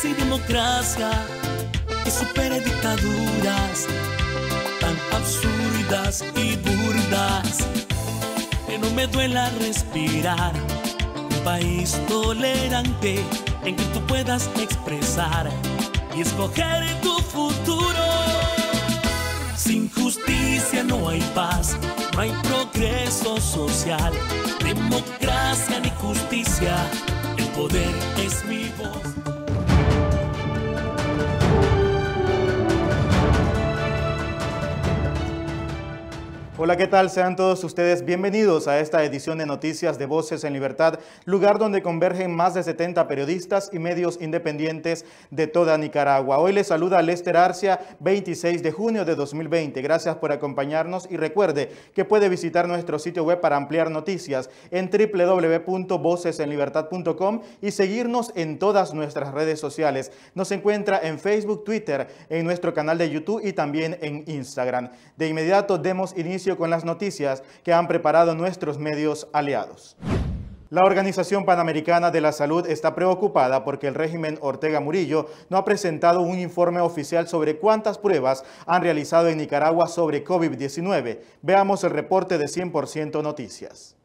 Sin democracia que supere dictaduras tan absurdas y burdas que no me duela respirar. Un país tolerante en que tú puedas expresar y escoger tu futuro. Sin justicia no hay paz, no hay progreso social, democracia ni justicia. El poder es mi voz. Hola, ¿qué tal? Sean todos ustedes bienvenidos a esta edición de Noticias de Voces en Libertad, lugar donde convergen más de 70 periodistas y medios independientes de toda Nicaragua. Hoy les saluda Lester Arcia, 26 de junio de 2020. Gracias por acompañarnos y recuerde que puede visitar nuestro sitio web para ampliar noticias en www.vocesenlibertad.com y seguirnos en todas nuestras redes sociales. Nos encuentra en Facebook, Twitter, en nuestro canal de YouTube y también en Instagram. De inmediato demos inicio con las noticias que han preparado nuestros medios aliados. La Organización Panamericana de la Salud está preocupada porque el régimen Ortega Murillo no ha presentado un informe oficial sobre cuántas pruebas han realizado en Nicaragua sobre COVID-19. Veamos el reporte de 100% Noticias.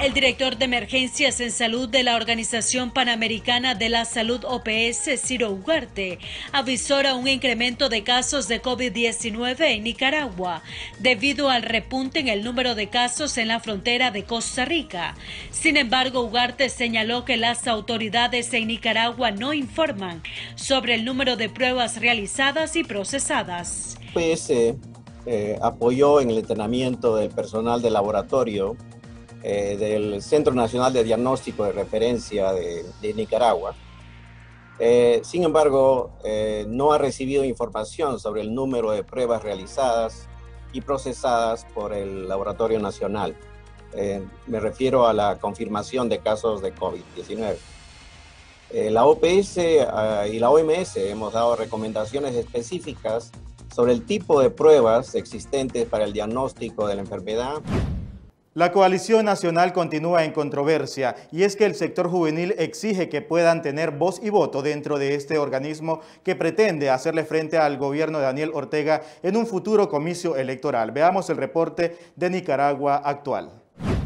El director de emergencias en salud de la Organización Panamericana de la Salud OPS, Ciro Ugarte, avisó a un incremento de casos de COVID-19 en Nicaragua debido al repunte en el número de casos en la frontera de Costa Rica. Sin embargo, Ugarte señaló que las autoridades en Nicaragua no informan sobre el número de pruebas realizadas y procesadas. OPS eh, apoyó en el entrenamiento del personal de laboratorio eh, del Centro Nacional de Diagnóstico de Referencia de, Nicaragua. Eh, sin embargo, eh, no ha recibido información sobre el número de pruebas realizadas y procesadas por el Laboratorio Nacional. me refiero a la confirmación de casos de COVID-19. la OPS ah, y la OMS hemos dado recomendaciones específicas sobre el tipo de pruebas existentes para el diagnóstico de la enfermedad la coalición nacional continúa en controversia y es que el sector juvenil exige que puedan tener voz y voto dentro de este organismo que pretende hacerle frente al gobierno de Daniel Ortega en un futuro comicio electoral. Veamos el reporte de Nicaragua actual.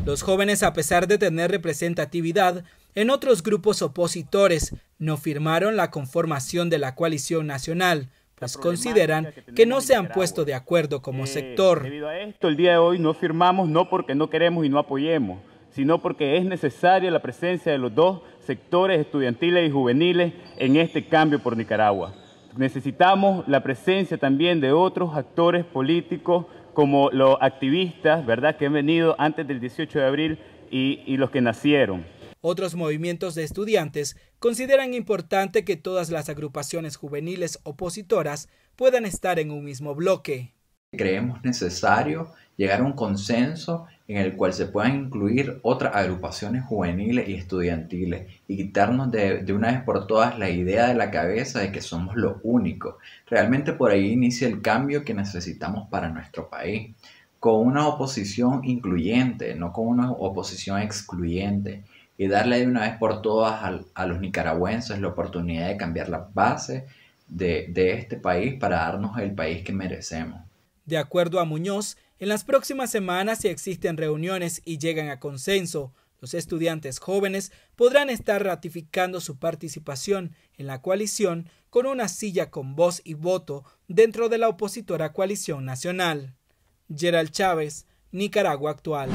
Los jóvenes, a pesar de tener representatividad en otros grupos opositores, no firmaron la conformación de la coalición nacional pues consideran que no se han puesto de acuerdo como sector. Debido a esto, el día de hoy no firmamos no porque no queremos y no apoyemos, sino porque es necesaria la presencia de los dos sectores estudiantiles y juveniles en este cambio por Nicaragua. Necesitamos la presencia también de otros actores políticos como los activistas, ¿verdad?, que han venido antes del 18 de abril y los que nacieron. Otros movimientos de estudiantes consideran importante que todas las agrupaciones juveniles opositoras puedan estar en un mismo bloque. Creemos necesario llegar a un consenso en el cual se puedan incluir otras agrupaciones juveniles y estudiantiles y quitarnos de, de, una vez por todas la idea de la cabeza de que somos lo único. Realmente por ahí inicia el cambio que necesitamos para nuestro país, con una oposición incluyente, no con una oposición excluyente y darle de una vez por todas a, los nicaragüenses la oportunidad de cambiar la base de, de este país para darnos el país que merecemos. De acuerdo a Muñoz, en las próximas semanas, si existen reuniones y llegan a consenso, los estudiantes jóvenes podrán estar ratificando su participación en la coalición con una silla con voz y voto dentro de la opositora coalición nacional. Gerald Chávez, Nicaragua Actual.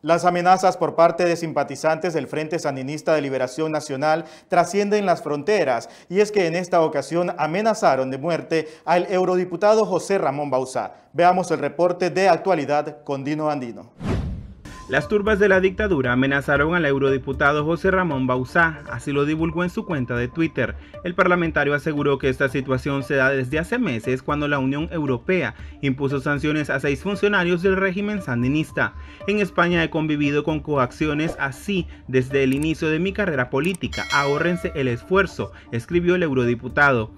Las amenazas por parte de simpatizantes del Frente Sandinista de Liberación Nacional trascienden las fronteras y es que en esta ocasión amenazaron de muerte al eurodiputado José Ramón Bauzá. Veamos el reporte de actualidad con Dino Andino. Las turbas de la dictadura amenazaron al eurodiputado José Ramón Bauzá, así lo divulgó en su cuenta de Twitter. El parlamentario aseguró que esta situación se da desde hace meses cuando la Unión Europea impuso sanciones a seis funcionarios del régimen sandinista. En España he convivido con coacciones así desde el inicio de mi carrera política, ahórrense el esfuerzo, escribió el eurodiputado.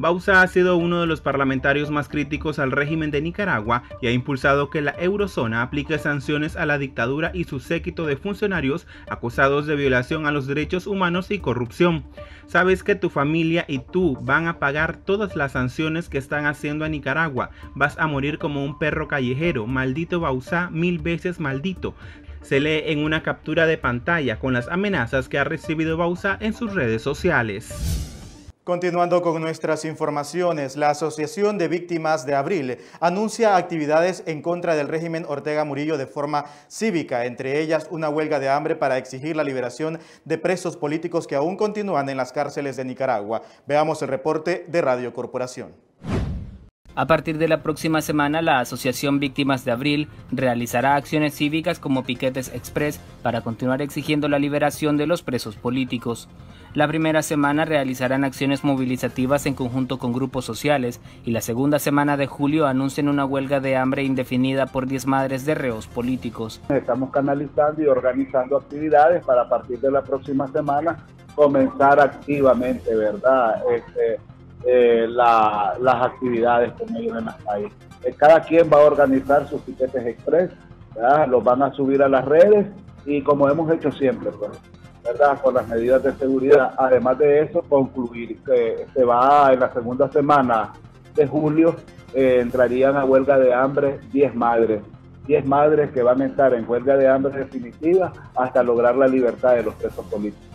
Bausa ha sido uno de los parlamentarios más críticos al régimen de Nicaragua y ha impulsado que la eurozona aplique sanciones a la dictadura y su séquito de funcionarios acusados de violación a los derechos humanos y corrupción. Sabes que tu familia y tú van a pagar todas las sanciones que están haciendo a Nicaragua. Vas a morir como un perro callejero, maldito Bausa, mil veces maldito se lee en una captura de pantalla con las amenazas que ha recibido Bausa en sus redes sociales. Continuando con nuestras informaciones, la Asociación de Víctimas de Abril anuncia actividades en contra del régimen Ortega Murillo de forma cívica, entre ellas una huelga de hambre para exigir la liberación de presos políticos que aún continúan en las cárceles de Nicaragua. Veamos el reporte de Radio Corporación. A partir de la próxima semana, la Asociación Víctimas de Abril realizará acciones cívicas como piquetes express para continuar exigiendo la liberación de los presos políticos. La primera semana realizarán acciones movilizativas en conjunto con grupos sociales y la segunda semana de julio anuncian una huelga de hambre indefinida por 10 madres de reos políticos. Estamos canalizando y organizando actividades para a partir de la próxima semana comenzar activamente, ¿verdad? Este, eh, las actividades con ellos en las calles. Eh, cada quien va a organizar sus piquetes express, los van a subir a las redes y como hemos hecho siempre, pues, con las medidas de seguridad. Además de eso, concluir que se va en la segunda semana de julio, eh, entrarían a huelga de hambre 10 madres. 10 madres que van a estar en huelga de hambre definitiva hasta lograr la libertad de los presos políticos.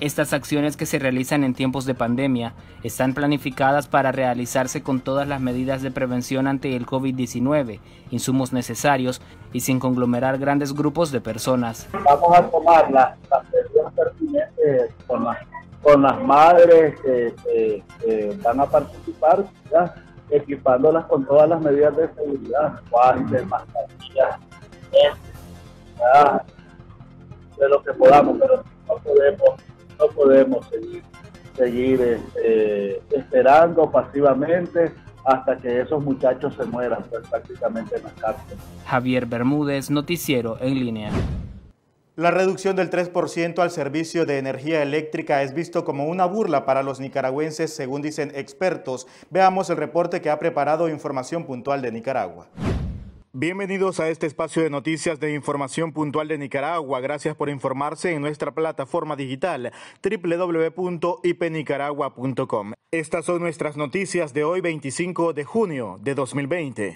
Estas acciones que se realizan en tiempos de pandemia están planificadas para realizarse con todas las medidas de prevención ante el COVID-19, insumos necesarios y sin conglomerar grandes grupos de personas. Vamos a tomar las, medidas pertinentes con las, madres que, van a participar, equipándolas con todas las medidas de seguridad, guantes, mascarillas, de lo que podamos, pero no podemos no podemos seguir, seguir este, esperando pasivamente hasta que esos muchachos se mueran pues, prácticamente en la cárcel. Javier Bermúdez, Noticiero en línea. La reducción del 3% al servicio de energía eléctrica es visto como una burla para los nicaragüenses, según dicen expertos. Veamos el reporte que ha preparado Información Puntual de Nicaragua. Bienvenidos a este espacio de noticias de información puntual de Nicaragua. Gracias por informarse en nuestra plataforma digital www.ipnicaragua.com. Estas son nuestras noticias de hoy 25 de junio de 2020.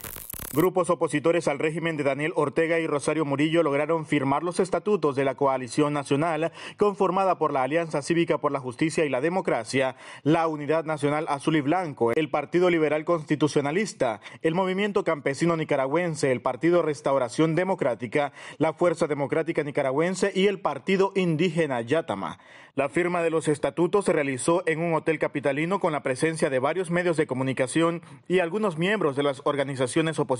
Grupos opositores al régimen de Daniel Ortega y Rosario Murillo lograron firmar los estatutos de la coalición nacional conformada por la Alianza Cívica por la Justicia y la Democracia, la Unidad Nacional Azul y Blanco, el Partido Liberal Constitucionalista, el Movimiento Campesino Nicaragüense, el Partido Restauración Democrática, la Fuerza Democrática Nicaragüense y el Partido Indígena Yatama. La firma de los estatutos se realizó en un hotel capitalino con la presencia de varios medios de comunicación y algunos miembros de las organizaciones opositoras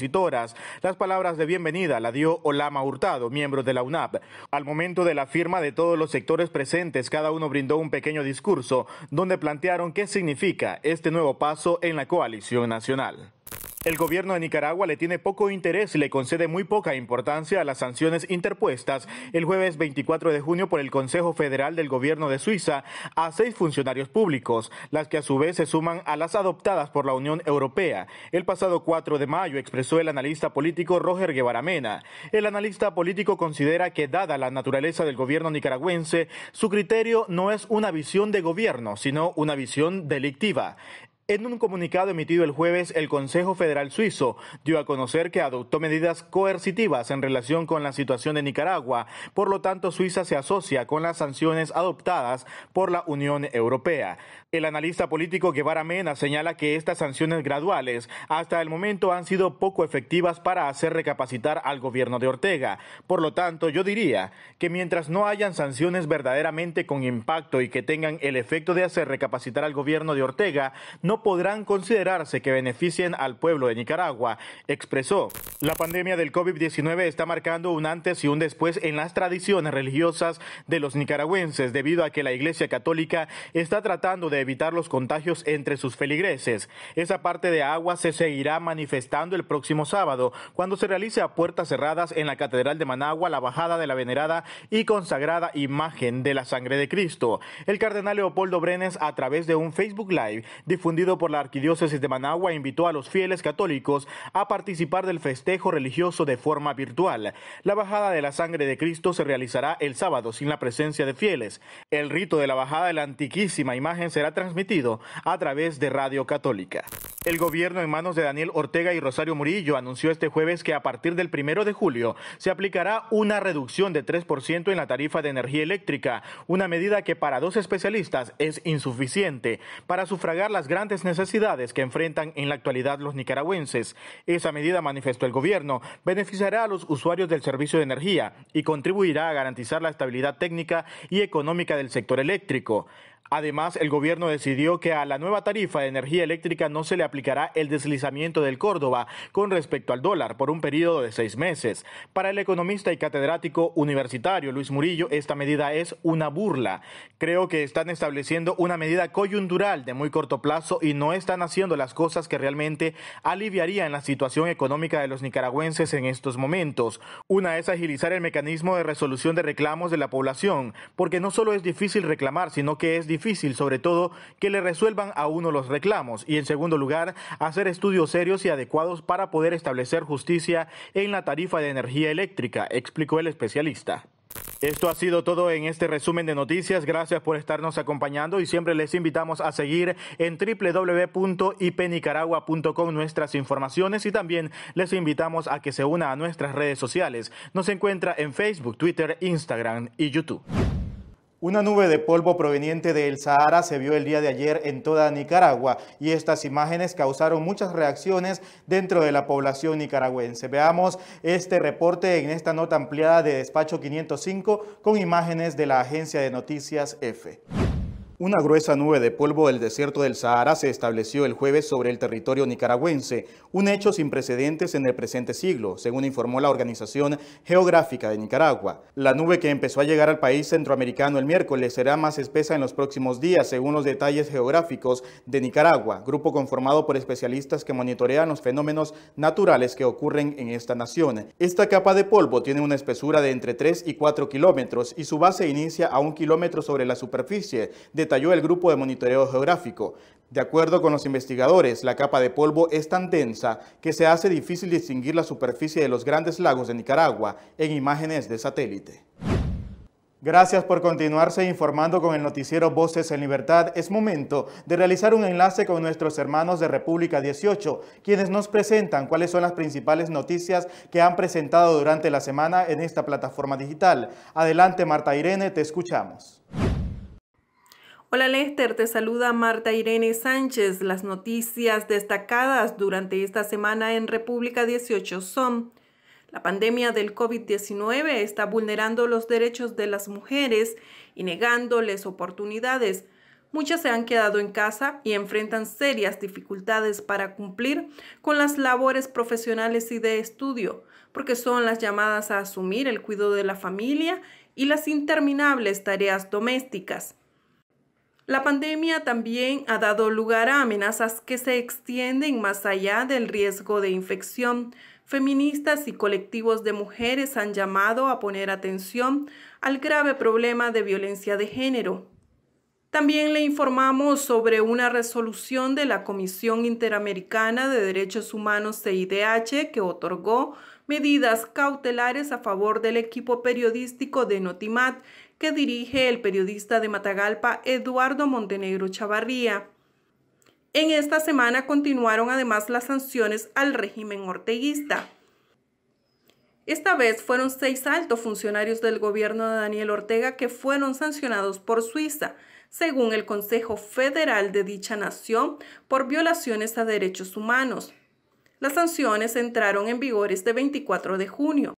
las palabras de bienvenida la dio Olama Hurtado, miembro de la UNAP. Al momento de la firma de todos los sectores presentes, cada uno brindó un pequeño discurso donde plantearon qué significa este nuevo paso en la coalición nacional. El gobierno de Nicaragua le tiene poco interés y le concede muy poca importancia a las sanciones interpuestas el jueves 24 de junio por el Consejo Federal del Gobierno de Suiza a seis funcionarios públicos, las que a su vez se suman a las adoptadas por la Unión Europea. El pasado 4 de mayo expresó el analista político Roger Guevara Mena. El analista político considera que dada la naturaleza del gobierno nicaragüense, su criterio no es una visión de gobierno, sino una visión delictiva. En un comunicado emitido el jueves, el Consejo Federal Suizo dio a conocer que adoptó medidas coercitivas en relación con la situación de Nicaragua. Por lo tanto, Suiza se asocia con las sanciones adoptadas por la Unión Europea. El analista político Guevara Mena señala que estas sanciones graduales hasta el momento han sido poco efectivas para hacer recapacitar al gobierno de Ortega. Por lo tanto, yo diría que mientras no hayan sanciones verdaderamente con impacto y que tengan el efecto de hacer recapacitar al gobierno de Ortega, no podrán considerarse que beneficien al pueblo de Nicaragua, expresó. La pandemia del COVID-19 está marcando un antes y un después en las tradiciones religiosas de los nicaragüenses debido a que la Iglesia Católica está tratando de evitar los contagios entre sus feligreses. Esa parte de agua se seguirá manifestando el próximo sábado cuando se realice a puertas cerradas en la Catedral de Managua la bajada de la venerada y consagrada imagen de la sangre de Cristo. El cardenal Leopoldo Brenes a través de un Facebook Live difundido por la Arquidiócesis de Managua, invitó a los fieles católicos a participar del festejo religioso de forma virtual. La bajada de la sangre de Cristo se realizará el sábado sin la presencia de fieles. El rito de la bajada de la antiquísima imagen será transmitido a través de Radio Católica. El gobierno en manos de Daniel Ortega y Rosario Murillo anunció este jueves que a partir del primero de julio se aplicará una reducción de 3% en la tarifa de energía eléctrica, una medida que para dos especialistas es insuficiente para sufragar las grandes necesidades que enfrentan en la actualidad los nicaragüenses. Esa medida, manifestó el gobierno, beneficiará a los usuarios del servicio de energía y contribuirá a garantizar la estabilidad técnica y económica del sector eléctrico. Además, el gobierno decidió que a la nueva tarifa de energía eléctrica no se le aplicará el deslizamiento del Córdoba con respecto al dólar por un periodo de seis meses. Para el economista y catedrático universitario Luis Murillo, esta medida es una burla. Creo que están estableciendo una medida coyuntural de muy corto plazo y no están haciendo las cosas que realmente aliviarían la situación económica de los nicaragüenses en estos momentos. Una es agilizar el mecanismo de resolución de reclamos de la población, porque no solo es difícil reclamar, sino que es difícil difícil, sobre todo que le resuelvan a uno los reclamos y en segundo lugar, hacer estudios serios y adecuados para poder establecer justicia en la tarifa de energía eléctrica, explicó el especialista. Esto ha sido todo en este resumen de noticias. Gracias por estarnos acompañando y siempre les invitamos a seguir en www.ipnicaragua.com nuestras informaciones y también les invitamos a que se una a nuestras redes sociales. Nos encuentra en Facebook, Twitter, Instagram y YouTube. Una nube de polvo proveniente del Sahara se vio el día de ayer en toda Nicaragua y estas imágenes causaron muchas reacciones dentro de la población nicaragüense. Veamos este reporte en esta nota ampliada de Despacho 505 con imágenes de la agencia de noticias EFE. Una gruesa nube de polvo del desierto del Sahara se estableció el jueves sobre el territorio nicaragüense, un hecho sin precedentes en el presente siglo, según informó la Organización Geográfica de Nicaragua. La nube que empezó a llegar al país centroamericano el miércoles será más espesa en los próximos días, según los detalles geográficos de Nicaragua, grupo conformado por especialistas que monitorean los fenómenos naturales que ocurren en esta nación. Esta capa de polvo tiene una espesura de entre 3 y 4 kilómetros y su base inicia a un kilómetro sobre la superficie, de detalló el Grupo de Monitoreo Geográfico. De acuerdo con los investigadores, la capa de polvo es tan densa que se hace difícil distinguir la superficie de los grandes lagos de Nicaragua en imágenes de satélite. Gracias por continuarse informando con el noticiero Voces en Libertad. Es momento de realizar un enlace con nuestros hermanos de República 18, quienes nos presentan cuáles son las principales noticias que han presentado durante la semana en esta plataforma digital. Adelante Marta Irene, te escuchamos. Hola Lester, te saluda Marta Irene Sánchez. Las noticias destacadas durante esta semana en República 18 son la pandemia del COVID-19 está vulnerando los derechos de las mujeres y negándoles oportunidades. Muchas se han quedado en casa y enfrentan serias dificultades para cumplir con las labores profesionales y de estudio, porque son las llamadas a asumir el cuidado de la familia y las interminables tareas domésticas. La pandemia también ha dado lugar a amenazas que se extienden más allá del riesgo de infección. Feministas y colectivos de mujeres han llamado a poner atención al grave problema de violencia de género. También le informamos sobre una resolución de la Comisión Interamericana de Derechos Humanos CIDH que otorgó medidas cautelares a favor del equipo periodístico de Notimat, que dirige el periodista de Matagalpa Eduardo Montenegro Chavarría. En esta semana continuaron además las sanciones al régimen orteguista. Esta vez fueron seis altos funcionarios del gobierno de Daniel Ortega que fueron sancionados por Suiza, según el Consejo Federal de dicha nación, por violaciones a derechos humanos. Las sanciones entraron en vigor este 24 de junio.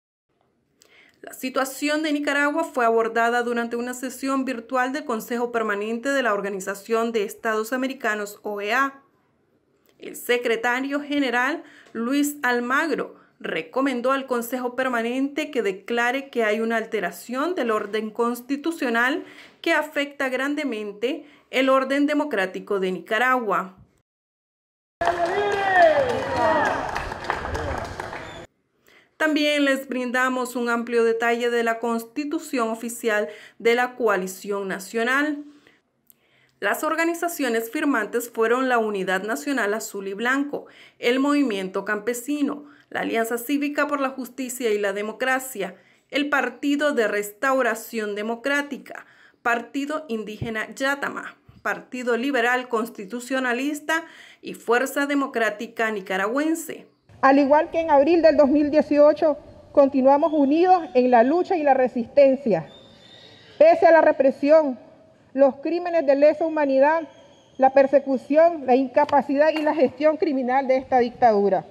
La situación de Nicaragua fue abordada durante una sesión virtual del Consejo Permanente de la Organización de Estados Americanos, OEA. El secretario general Luis Almagro recomendó al Consejo Permanente que declare que hay una alteración del orden constitucional que afecta grandemente el orden democrático de Nicaragua. También les brindamos un amplio detalle de la constitución oficial de la coalición nacional. Las organizaciones firmantes fueron la Unidad Nacional Azul y Blanco, el Movimiento Campesino, la Alianza Cívica por la Justicia y la Democracia, el Partido de Restauración Democrática, Partido Indígena Yatama, Partido Liberal Constitucionalista y Fuerza Democrática Nicaragüense. Al igual que en abril del 2018, continuamos unidos en la lucha y la resistencia. Pese a la represión, los crímenes de lesa humanidad, la persecución, la incapacidad y la gestión criminal de esta dictadura.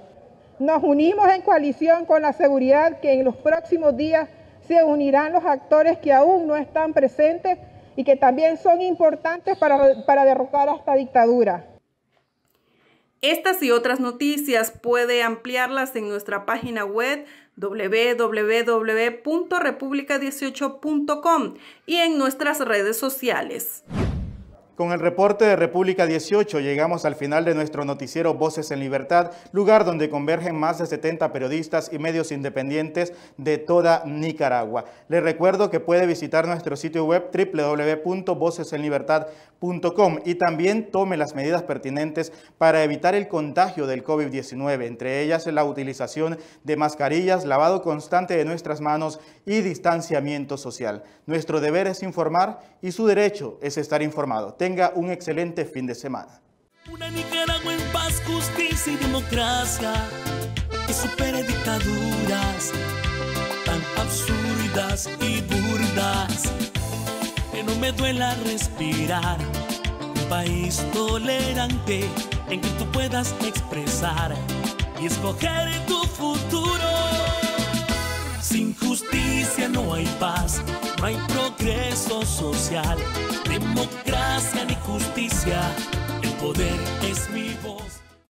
Nos unimos en coalición con la seguridad que en los próximos días se unirán los actores que aún no están presentes y que también son importantes para, para derrocar a esta dictadura. Estas y otras noticias puede ampliarlas en nuestra página web www.republica18.com y en nuestras redes sociales. Con el reporte de República 18 llegamos al final de nuestro noticiero Voces en Libertad, lugar donde convergen más de 70 periodistas y medios independientes de toda Nicaragua. Les recuerdo que puede visitar nuestro sitio web www.vocesenlibertad.com y también tome las medidas pertinentes para evitar el contagio del COVID-19, entre ellas la utilización de mascarillas, lavado constante de nuestras manos y distanciamiento social. Nuestro deber es informar y su derecho es estar informado tenga un excelente fin de semana. Una Nicaragua en paz, justicia y democracia que supere dictaduras tan absurdas y burdas que no me duela respirar. Un país tolerante en que tú puedas expresar y escoger tu futuro. Sin justicia no hay paz no hay progreso social, democracia ni justicia. El poder es mi voz.